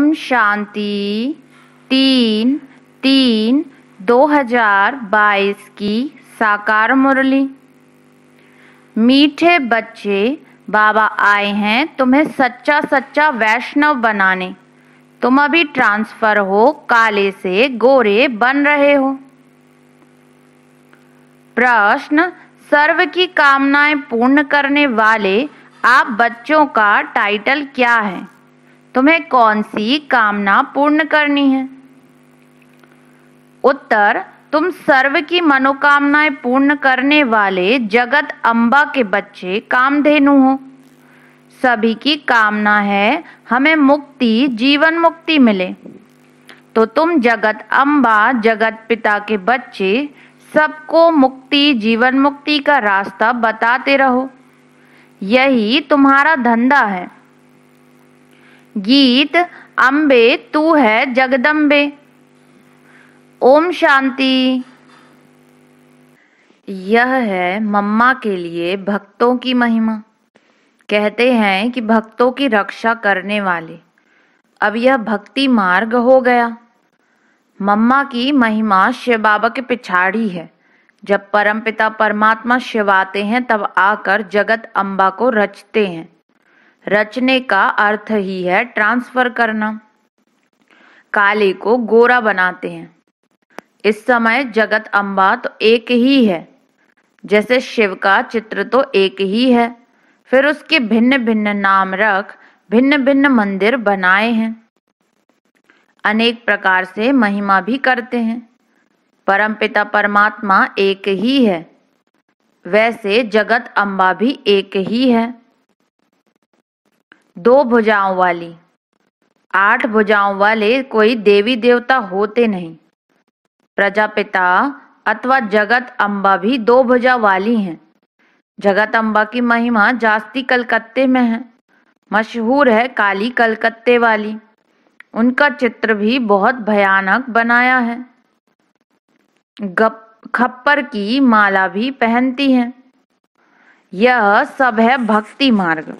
ओम शांति तीन तीन 2022 की साकार मुरली मीठे बच्चे बाबा आए हैं तुम्हें सच्चा सच्चा वैष्णव बनाने तुम अभी ट्रांसफर हो काले से गोरे बन रहे हो प्रश्न सर्व की कामनाएं पूर्ण करने वाले आप बच्चों का टाइटल क्या है तुम्हें कौन सी कामना पूर्ण करनी है उत्तर तुम सर्व की मनोकामनाएं पूर्ण करने वाले जगत अम्बा के बच्चे कामधेनु हो सभी की कामना है हमें मुक्ति जीवन मुक्ति मिले तो तुम जगत अम्बा जगत पिता के बच्चे सबको मुक्ति जीवन मुक्ति का रास्ता बताते रहो यही तुम्हारा धंधा है गीत अम्बे तू है जगदम्बे ओम शांति यह है मम्मा के लिए भक्तों की महिमा कहते हैं कि भक्तों की रक्षा करने वाले अब यह भक्ति मार्ग हो गया मम्मा की महिमा शिव बाबा के पिछाड़ी है जब परमपिता परमात्मा शिव आते हैं तब आकर जगत अम्बा को रचते हैं रचने का अर्थ ही है ट्रांसफर करना काले को गोरा बनाते हैं इस समय जगत अम्बा तो एक ही है जैसे शिव का चित्र तो एक ही है फिर उसके भिन्न भिन्न नाम रख भिन्न भिन्न मंदिर बनाए हैं अनेक प्रकार से महिमा भी करते हैं परमपिता परमात्मा एक ही है वैसे जगत अम्बा भी एक ही है दो भुजाओं वाली आठ भुजाओं वाले कोई देवी देवता होते नहीं प्रजापिता अथवा जगत अम्बा भी दो भुजा वाली हैं जगत अम्बा की महिमा जास्ती कलकत्ते में है मशहूर है काली कलकत्ते वाली उनका चित्र भी बहुत भयानक बनाया है गप खप्पर की माला भी पहनती हैं यह सब है भक्ति मार्ग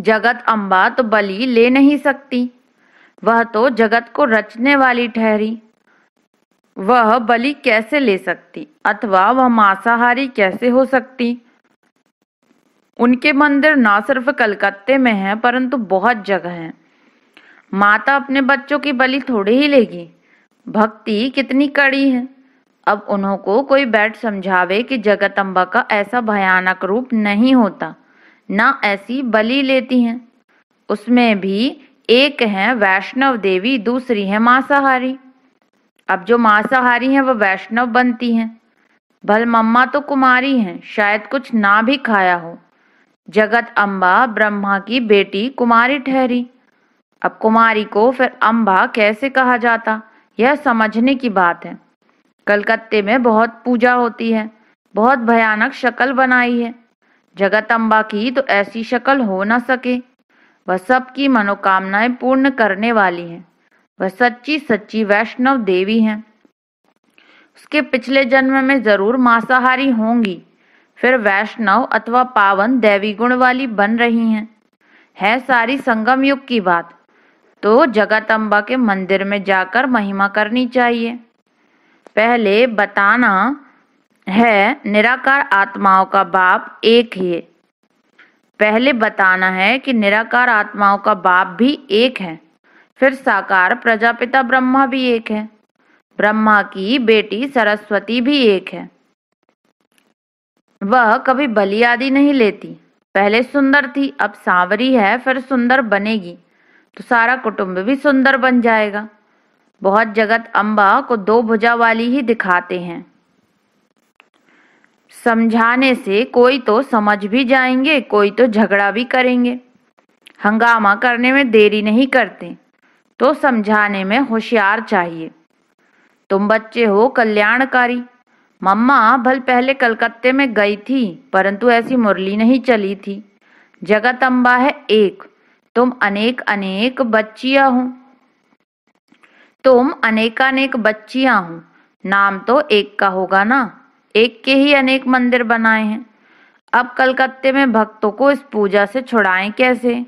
जगत अम्बा तो बलि ले नहीं सकती वह तो जगत को रचने वाली ठहरी वह बलि कैसे ले सकती अथवा वह मांसाहारी कैसे हो सकती उनके मंदिर न सिर्फ कलकत्ते में हैं परंतु बहुत जगह हैं माता अपने बच्चों की बलि थोड़ी ही लेगी भक्ति कितनी कड़ी है अब उन्हों को कोई बैठ समझावे कि अम्बा का ऐसा भयानक रूप नहीं होता ना ऐसी बलि लेती हैं उसमें भी एक है वैष्णव देवी दूसरी है मांसाहारी अब जो मांसाहारी हैं वह वैष्णव बनती हैं भल मम्मा तो कुमारी हैं शायद कुछ ना भी खाया हो जगत अम्बा ब्रह्मा की बेटी कुमारी ठहरी अब कुमारी को फिर अम्बा कैसे कहा जाता यह समझने की बात है कलकत्ते में बहुत पूजा होती है बहुत भयानक शक्ल बनाई है जगतम्बा की तो ऐसी शक्ल हो न सके वह सबकी मनोकामनाएं पूर्ण करने वाली हैं वह सच्ची सच्ची वैष्णव देवी हैं उसके पिछले जन्म में जरूर मांसाहारी होंगी फिर वैष्णव अथवा पावन देवी गुण वाली बन रही हैं है सारी संगम युग की बात तो जगतम्बा के मंदिर में जाकर महिमा करनी चाहिए पहले बताना है निराकार आत्माओं का बाप एक ही पहले बताना है कि निराकार आत्माओं का बाप भी एक है फिर साकार प्रजापिता ब्रह्मा भी एक है ब्रह्मा की बेटी सरस्वती भी एक है वह कभी बलि आदि नहीं लेती पहले सुंदर थी अब सांवरी है फिर सुंदर बनेगी तो सारा कुटुंब भी सुंदर बन जाएगा बहुत जगत अम्बा को दो भुजा वाली ही दिखाते हैं समझाने से कोई तो समझ भी जाएंगे कोई तो झगड़ा भी करेंगे हंगामा करने में देरी नहीं करते तो समझाने में होशियार चाहिए तुम बच्चे हो कल्याणकारी मम्मा भल पहले कलकत्ते में गई थी परंतु ऐसी मुरली नहीं चली थी जगत अम्बा है एक तुम अनेक अनेक बच्चिया हो तुम अनेकानेक बच्चिया हो नाम तो एक का होगा ना एक के ही अनेक मंदिर बनाए हैं अब कलकत्ते में भक्तों को इस पूजा से छुड़ाएं कैसे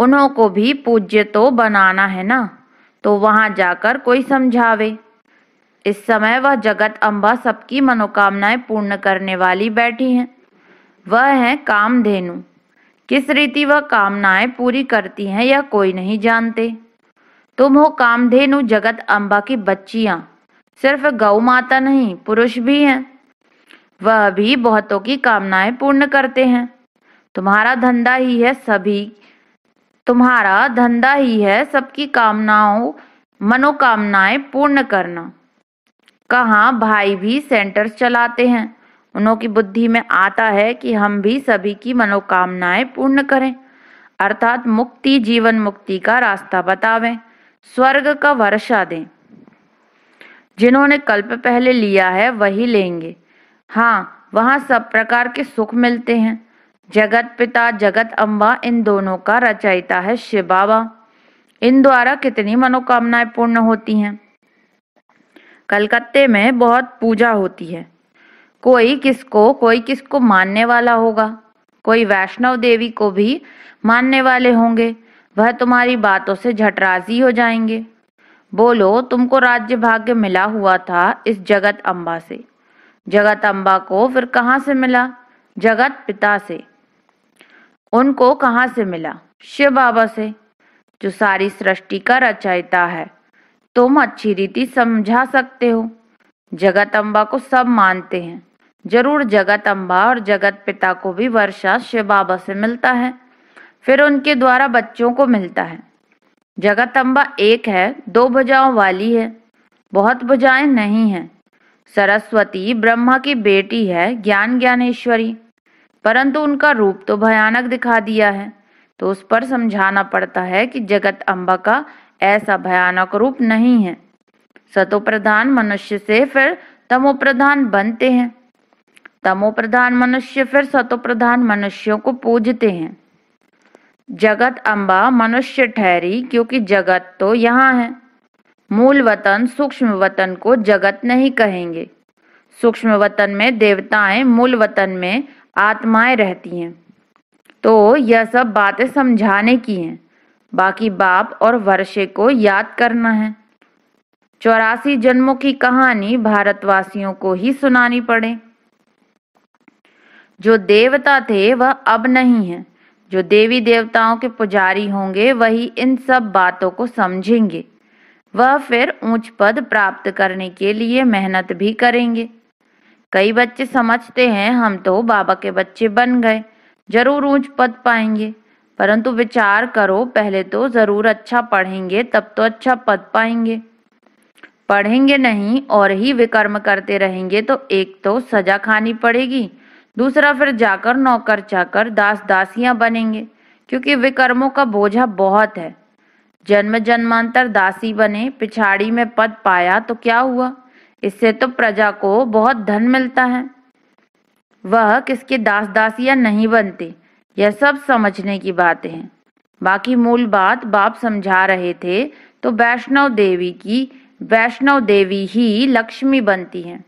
उन्हों को भी पूज्य तो बनाना है ना तो वहां जाकर कोई समझावे इस समय वह जगत अम्बा सबकी मनोकामनाएं पूर्ण करने वाली बैठी हैं वह है कामधेनु किस रीति वह कामनाएं पूरी करती हैं यह कोई नहीं जानते तुम हो कामधेनु जगत अम्बा की बच्चियां सिर्फ गौ माता नहीं पुरुष भी हैं वह भी बहुतों की कामनाएं पूर्ण करते हैं तुम्हारा धंधा ही है सभी तुम्हारा धंधा ही है सबकी कामनाओं मनोकामनाएं पूर्ण करना कहा भाई भी सेंटर्स चलाते हैं उन्हों की बुद्धि में आता है कि हम भी सभी की मनोकामनाएं पूर्ण करें अर्थात मुक्ति जीवन मुक्ति का रास्ता बतावें स्वर्ग का वर्षा दें जिन्होंने कल्प पहले लिया है वही लेंगे हाँ वहाँ सब प्रकार के सुख मिलते हैं जगत पिता जगत अम्बा इन दोनों का रचयिता है शिव बाबा इन द्वारा कितनी मनोकामनाएं पूर्ण होती हैं कलकत्ते में बहुत पूजा होती है कोई किसको कोई किसको मानने वाला होगा कोई वैष्णव देवी को भी मानने वाले होंगे वह तुम्हारी बातों से झटराजी हो जाएंगे बोलो तुमको राज्य भाग्य मिला हुआ था इस जगत अम्बा से जगत अम्बा को फिर कहाँ से मिला जगत पिता से उनको कहाँ से मिला शिव बाबा से जो सारी सृष्टि का रचयिता है तुम अच्छी रीति समझा सकते हो जगत अम्बा को सब मानते हैं जरूर जगत अम्बा और जगत पिता को भी वर्षा शिव बाबा से मिलता है फिर उनके द्वारा बच्चों को मिलता है जगतम्बा एक है दो भुजाओं वाली है बहुत भुजाएं नहीं है सरस्वती ब्रह्मा की बेटी है ज्ञान ज्ञानेश्वरी परंतु उनका रूप तो भयानक दिखा दिया है तो उस पर समझाना पड़ता है कि जगत अम्बा का ऐसा भयानक रूप नहीं है सतोप्रधान मनुष्य से फिर तमोप्रधान बनते हैं तमोप्रधान मनुष्य फिर सतोप्रधान मनुष्यों को पूजते हैं जगत अम्बा मनुष्य ठहरी क्योंकि जगत तो यहाँ है मूल वतन सूक्ष्म वतन को जगत नहीं कहेंगे सूक्ष्म वतन में देवताएं मूल वतन में आत्माएं रहती हैं तो यह सब बातें समझाने की हैं बाकी बाप और वर्षे को याद करना है चौरासी जन्मों की कहानी भारतवासियों को ही सुनानी पड़े जो देवता थे वह अब नहीं है जो देवी देवताओं के पुजारी होंगे वही इन सब बातों को समझेंगे वह फिर ऊंच पद प्राप्त करने के लिए मेहनत भी करेंगे कई बच्चे समझते हैं हम तो बाबा के बच्चे बन गए जरूर ऊंच पद पाएंगे परंतु विचार करो पहले तो जरूर अच्छा पढ़ेंगे तब तो अच्छा पद पाएंगे पढ़ेंगे नहीं और ही विकर्म करते रहेंगे तो एक तो सजा खानी पड़ेगी दूसरा फिर जाकर नौकर चाकर दास दासियां बनेंगे क्योंकि विकर्मों का बोझा बहुत है जन्म जन्मांतर दासी बने पिछाड़ी में पद पाया तो क्या हुआ इससे तो प्रजा को बहुत धन मिलता है वह किसके दास दासियां नहीं बनते यह सब समझने की बात है बाकी मूल बात बाप समझा रहे थे तो वैष्णव देवी की वैष्णव देवी ही लक्ष्मी बनती हैं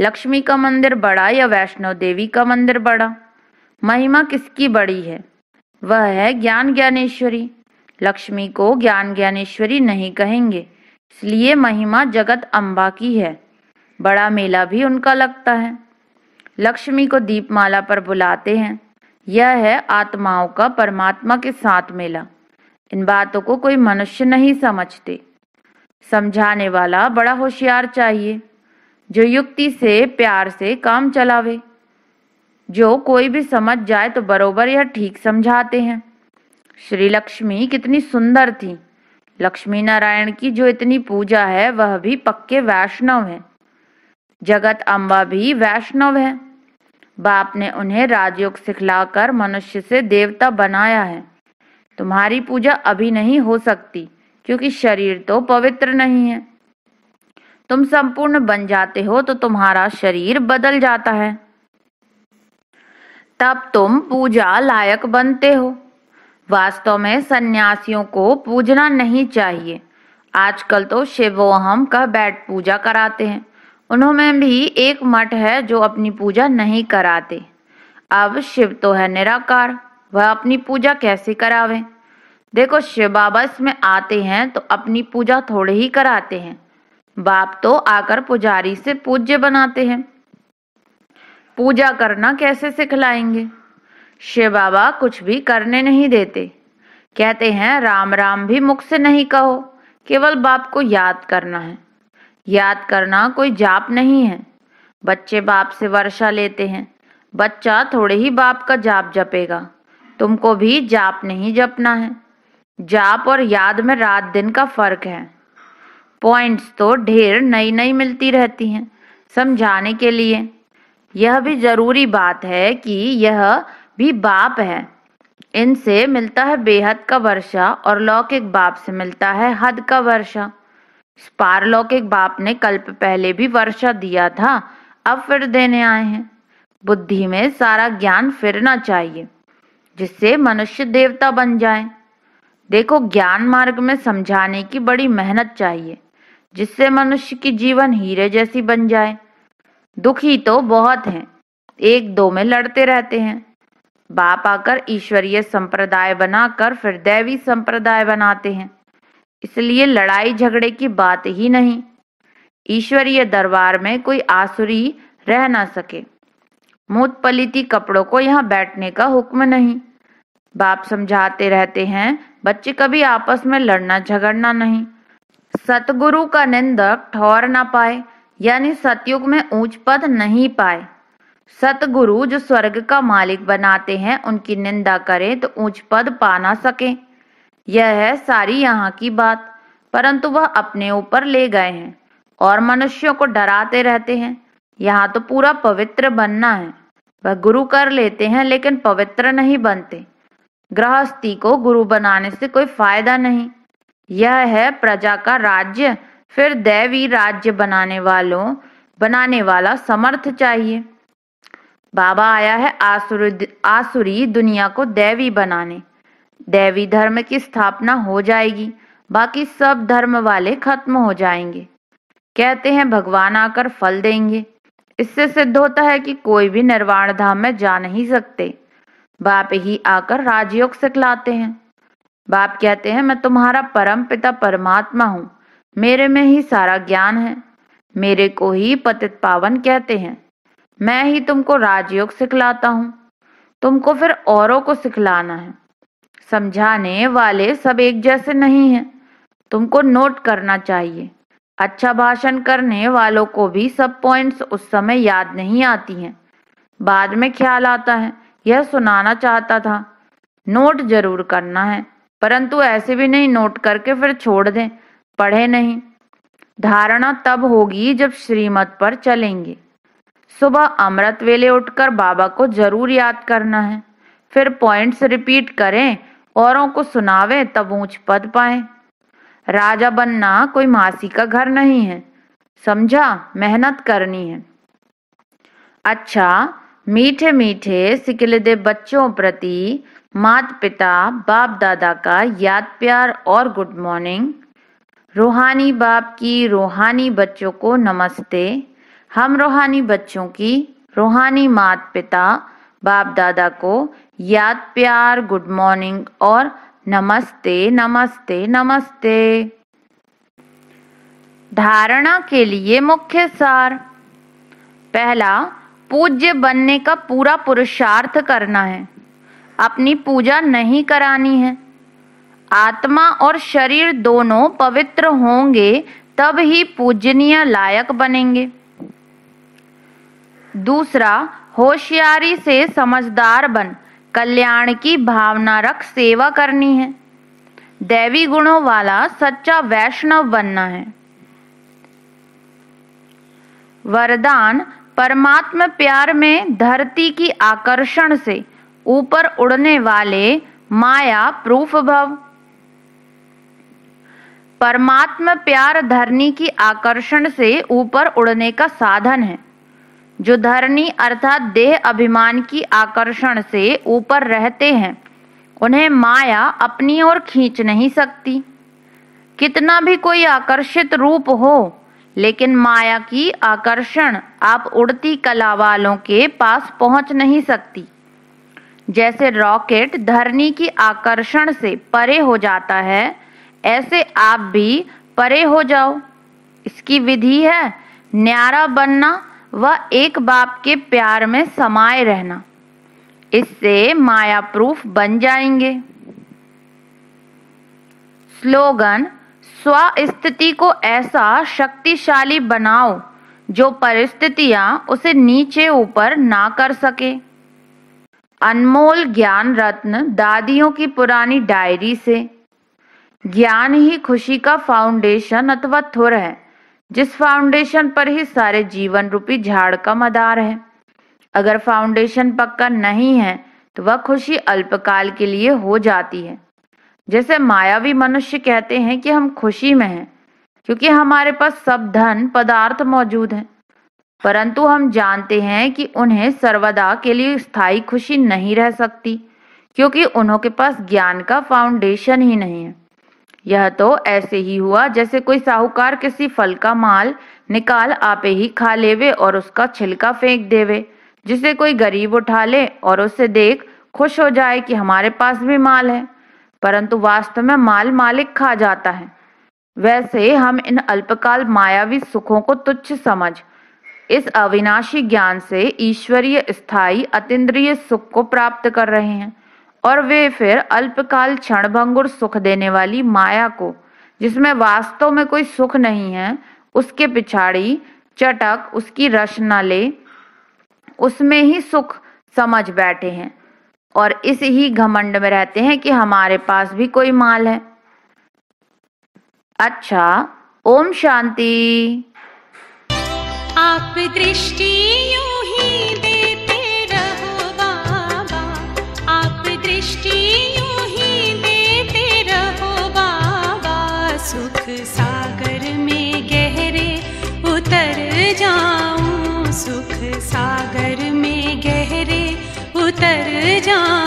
लक्ष्मी का मंदिर बड़ा या वैष्णो देवी का मंदिर बड़ा महिमा किसकी बड़ी है वह है ज्ञान ज्ञानेश्वरी लक्ष्मी को ज्ञान ज्ञानेश्वरी नहीं कहेंगे इसलिए महिमा जगत अम्बा की है बड़ा मेला भी उनका लगता है लक्ष्मी को दीपमाला पर बुलाते हैं यह है आत्माओं का परमात्मा के साथ मेला इन बातों को कोई मनुष्य नहीं समझते समझाने वाला बड़ा होशियार चाहिए जो युक्ति से प्यार से काम चलावे जो कोई भी समझ जाए तो बरोबर यह ठीक समझाते हैं श्री लक्ष्मी कितनी सुंदर थी लक्ष्मी नारायण की जो इतनी पूजा है वह भी पक्के वैष्णव हैं जगत अम्बा भी वैष्णव है बाप ने उन्हें राजयोग सिखलाकर मनुष्य से देवता बनाया है तुम्हारी पूजा अभी नहीं हो सकती क्योंकि शरीर तो पवित्र नहीं है तुम संपूर्ण बन जाते हो तो तुम्हारा शरीर बदल जाता है तब तुम पूजा लायक बनते हो वास्तव में सन्यासियों को पूजना नहीं चाहिए आजकल तो शिवोहम का बैठ पूजा कराते हैं उन्होंने भी एक मठ है जो अपनी पूजा नहीं कराते अब शिव तो है निराकार वह अपनी पूजा कैसे करावे देखो शिव बाबा इसमें आते हैं तो अपनी पूजा थोड़े ही कराते हैं बाप तो आकर पुजारी से पूज्य बनाते हैं पूजा करना कैसे सिखलाएंगे शिव बाबा कुछ भी करने नहीं देते कहते हैं राम राम भी मुख से नहीं कहो केवल बाप को याद करना है याद करना कोई जाप नहीं है बच्चे बाप से वर्षा लेते हैं बच्चा थोड़े ही बाप का जाप जपेगा तुमको भी जाप नहीं जपना है जाप और याद में रात दिन का फर्क है पॉइंट्स तो ढेर नई नई मिलती रहती हैं समझाने के लिए यह भी जरूरी बात है कि यह भी बाप है इनसे मिलता है बेहद का वर्षा और लौकिक बाप से मिलता है हद का वर्षा पारलौकिक बाप ने कल्प पहले भी वर्षा दिया था अब फिर देने आए हैं बुद्धि में सारा ज्ञान फिरना चाहिए जिससे मनुष्य देवता बन जाए देखो ज्ञान मार्ग में समझाने की बड़ी मेहनत चाहिए जिससे मनुष्य की जीवन हीरे जैसी बन जाए दुखी तो बहुत हैं एक दो में लड़ते रहते हैं बाप आकर ईश्वरीय संप्रदाय बनाकर फिर दैवी संप्रदाय बनाते हैं इसलिए लड़ाई झगड़े की बात ही नहीं ईश्वरीय दरबार में कोई आसुरी रह ना सके मूत पलीती कपड़ों को यहाँ बैठने का हुक्म नहीं बाप समझाते रहते हैं बच्चे कभी आपस में लड़ना झगड़ना नहीं सतगुरु का निंदक ठौर ना पाए यानी सतयुग में ऊंच पद नहीं पाए सतगुरु जो स्वर्ग का मालिक बनाते हैं उनकी निंदा करें तो ऊंच पद पा ना सके यह है सारी यहाँ की बात परंतु वह अपने ऊपर ले गए हैं और मनुष्यों को डराते रहते हैं यहाँ तो पूरा पवित्र बनना है वह गुरु कर लेते हैं लेकिन पवित्र नहीं बनते गृहस्थी को गुरु बनाने से कोई फायदा नहीं यह है प्रजा का राज्य फिर दैवी राज्य बनाने वालों बनाने वाला समर्थ चाहिए बाबा आया है आसुर आसुरी दुनिया को दैवी बनाने दैवी धर्म की स्थापना हो जाएगी बाकी सब धर्म वाले खत्म हो जाएंगे कहते हैं भगवान आकर फल देंगे इससे सिद्ध होता है कि कोई भी निर्वाण धाम में जा नहीं सकते बाप ही आकर राजयोग सिखलाते हैं बाप कहते हैं मैं तुम्हारा परम पिता परमात्मा हूँ मेरे में ही सारा ज्ञान है मेरे को ही पतित पावन कहते हैं मैं ही तुमको राजयोग सिखलाता हूँ तुमको फिर औरों को सिखलाना है समझाने वाले सब एक जैसे नहीं हैं तुमको नोट करना चाहिए अच्छा भाषण करने वालों को भी सब पॉइंट्स उस समय याद नहीं आती हैं बाद में ख्याल आता है यह सुनाना चाहता था नोट जरूर करना है परंतु ऐसे भी नहीं नोट करके फिर छोड़ दें पढ़े नहीं धारणा तब होगी जब श्रीमत पर चलेंगे सुबह अमृत वेले उठकर बाबा को जरूर याद करना है फिर पॉइंट्स रिपीट करें औरों को सुनावे तब ऊंच पद पाए राजा बनना कोई मासी का घर नहीं है समझा मेहनत करनी है अच्छा मीठे मीठे सिकले दे बच्चों प्रति मात पिता बाप दादा का याद प्यार और गुड मॉर्निंग रूहानी बाप की रूहानी बच्चों को नमस्ते हम रूहानी बच्चों की रूहानी मात पिता बाप दादा को याद प्यार गुड मॉर्निंग और नमस्ते नमस्ते नमस्ते धारणा के लिए मुख्य सार पहला पूज्य बनने का पूरा पुरुषार्थ करना है अपनी पूजा नहीं करानी है आत्मा और शरीर दोनों पवित्र होंगे तब ही पूजनीय लायक बनेंगे दूसरा होशियारी से समझदार बन कल्याण की भावना रख सेवा करनी है दैवी गुणों वाला सच्चा वैष्णव बनना है वरदान परमात्म प्यार में धरती की आकर्षण से ऊपर उड़ने वाले माया प्रूफ भव परमात्म प्यार धरनी की आकर्षण से ऊपर उड़ने का साधन है जो धरनी अर्थात देह अभिमान की आकर्षण से ऊपर रहते हैं उन्हें माया अपनी ओर खींच नहीं सकती कितना भी कोई आकर्षित रूप हो लेकिन माया की आकर्षण आप उड़ती कला वालों के पास पहुंच नहीं सकती जैसे रॉकेट धरनी की आकर्षण से परे हो जाता है ऐसे आप भी परे हो जाओ इसकी विधि है न्यारा बनना व एक बाप के प्यार में समाये रहना इससे माया प्रूफ बन जाएंगे स्लोगन स्वस्थिति को ऐसा शक्तिशाली बनाओ जो परिस्थितियां उसे नीचे ऊपर ना कर सके अनमोल ज्ञान रत्न दादियों की पुरानी डायरी से ज्ञान ही खुशी का फाउंडेशन अथवा थुर है जिस फाउंडेशन पर ही सारे जीवन रूपी झाड़ का मदार है अगर फाउंडेशन पक्का नहीं है तो वह खुशी अल्पकाल के लिए हो जाती है जैसे मायावी मनुष्य कहते हैं कि हम खुशी में हैं क्योंकि हमारे पास सब धन पदार्थ मौजूद हैं परंतु हम जानते हैं कि उन्हें सर्वदा के लिए स्थायी खुशी नहीं रह सकती क्योंकि उन्हों के पास ज्ञान का फाउंडेशन ही नहीं है यह तो ऐसे ही हुआ जैसे कोई साहूकार किसी फल का माल निकाल आपे ही खा लेवे और उसका छिलका फेंक देवे जिसे कोई गरीब उठा ले और उसे देख खुश हो जाए कि हमारे पास भी माल है परंतु वास्तव में माल मालिक खा जाता है वैसे हम इन अल्पकाल मायावी सुखों को तुच्छ समझ इस अविनाशी ज्ञान से ईश्वरीय स्थायी अतिद्रिय सुख को प्राप्त कर रहे हैं और वे फिर अल्पकाल क्षणभंगुर सुख देने वाली माया को जिसमें वास्तव में कोई सुख नहीं है उसके पिछाड़ी चटक उसकी रचना ले उसमें ही सुख समझ बैठे हैं और इस ही घमंड में रहते हैं कि हमारे पास भी कोई माल है अच्छा ओम शांति आप दृष्टि यूं ही देते रहो बाबा आप दृष्टि यूं ही देते रहो बाबा सुख सागर में गहरे उतर जाऊं सुख सागर में गहरे उतर जाऊं